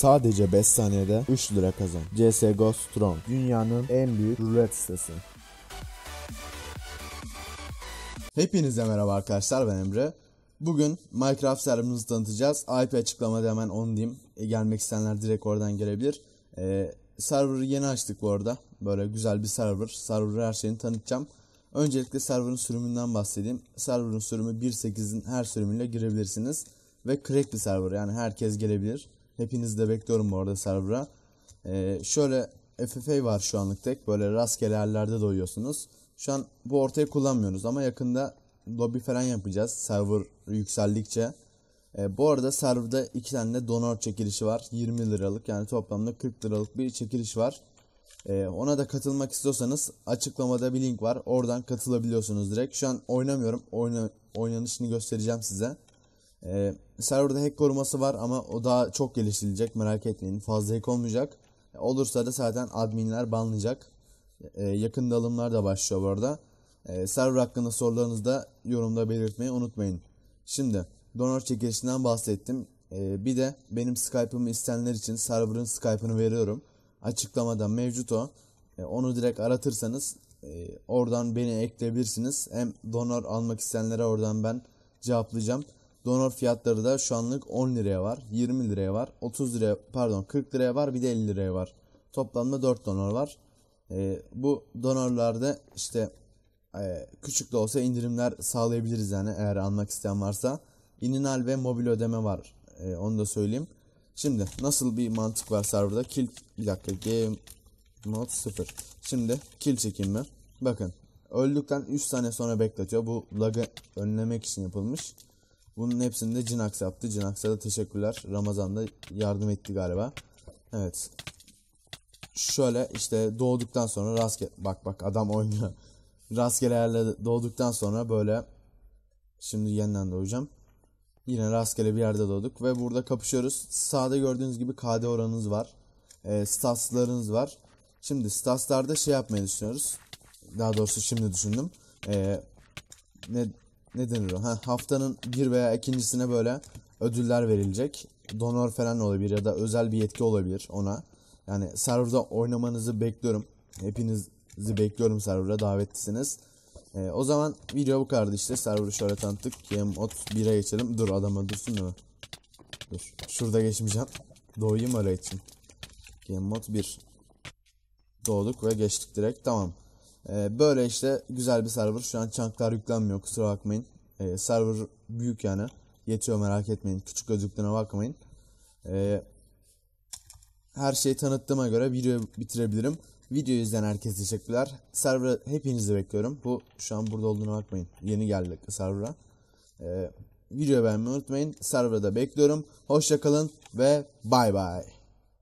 Sadece 5 saniyede 3 lira kazan. CSGO Strong dünyanın en büyük rulet sitesi. Hepinize merhaba arkadaşlar ben Emre. Bugün Minecraft serverımızı tanıtacağız. IP açıklamada hemen onu diyeyim. E, gelmek isteyenler direkt oradan gelebilir. E, server'ı yeni açtık bu arada. Böyle güzel bir server. Server'ı her şeyini tanıtacağım. Öncelikle server'ın sürümünden bahsedeyim. Server'ın sürümü 1.8'in her sürümüyle girebilirsiniz. Ve crack bir server yani herkes gelebilir. Hepinizi de bekliyorum bu arada server'a. Ee, şöyle FFA var şu anlık tek. Böyle rastgele yerlerde doyuyorsunuz. Şu an bu ortaya kullanmıyoruz ama yakında lobby falan yapacağız. Server yükseldikçe. Ee, bu arada serverda iki tane de donor çekilişi var. 20 liralık yani toplamda 40 liralık bir çekiliş var. Ee, ona da katılmak istiyorsanız açıklamada bir link var. Oradan katılabiliyorsunuz direkt. Şu an oynamıyorum. Oyna, oynanışını göstereceğim size. Ee, serverda hack koruması var ama o daha çok geliştirilecek merak etmeyin. Fazla hack olmayacak. E, olursa da zaten adminler banlayacak. Ee, yakın dalımlar da başlıyor bu arada. Ee, server hakkında sorularınızı da yorumda belirtmeyi unutmayın. Şimdi donor çekilişinden bahsettim. Ee, bir de benim Skype'ımı isteyenler için server'ın Skype'ını veriyorum. Açıklamada mevcut o. Ee, onu direkt aratırsanız e, oradan beni ekleyebilirsiniz. Hem donor almak isteyenlere oradan ben cevaplayacağım. Donor fiyatları da şu anlık 10 liraya var, 20 liraya var, 30 liraya pardon 40 liraya var bir de 50 liraya var. Toplamda 4 donor var. E, bu donorlarda işte e, küçük de olsa indirimler sağlayabiliriz yani eğer almak isteyen varsa. Ininal ve mobil ödeme var. E, onu da söyleyeyim. Şimdi nasıl bir mantık var serverda? Kill bir dakika game mode 0. Şimdi kill çekeyim mi? Bakın öldükten 3 saniye sonra bekletiyor. Bu lagı önlemek için yapılmış. Bunun hepsini de Cinax yaptı. Cinax'a da teşekkürler. Ramazan'da yardım etti galiba. Evet. Şöyle işte doğduktan sonra rastgele... Bak bak adam oynuyor. rastgele yerlerde doğduktan sonra böyle... Şimdi yeniden doğacağım. Yine rastgele bir yerde doğduk ve burada kapışıyoruz. Sağda gördüğünüz gibi KD oranınız var. E, ee, statslarınız var. Şimdi statslarda şey yapmayı düşünüyoruz. Daha doğrusu şimdi düşündüm. E, ne ne denir o? Ha, haftanın bir veya ikincisine böyle ödüller verilecek. Donör falan olabilir ya da özel bir yetki olabilir ona. Yani serverda oynamanızı bekliyorum. Hepinizi bekliyorum serverda davetlisiniz. Ee, o zaman video bu kadardı işte. Server'ı şöyle tanıttık. Gamebot 1'e geçelim. Dur adama dursun değil Dur. Şurada geçmeyeceğim. Doğayım öyle için. Gamebot 1. Doğduk ve geçtik direkt. Tamam. E, böyle işte güzel bir server. Şu an çanklar yüklenmiyor kusura bakmayın. E, server büyük yani. Yetiyor merak etmeyin. Küçük gözüktüğüne bakmayın. E, her şeyi tanıttığıma göre videoyu bitirebilirim. Videoyu izleyen herkese teşekkürler. Server'a hepinizi bekliyorum. Bu şu an burada olduğuna bakmayın. Yeni geldik server'a. Ee, videoyu beğenmeyi unutmayın. Server'da bekliyorum. Hoşçakalın ve bay bay.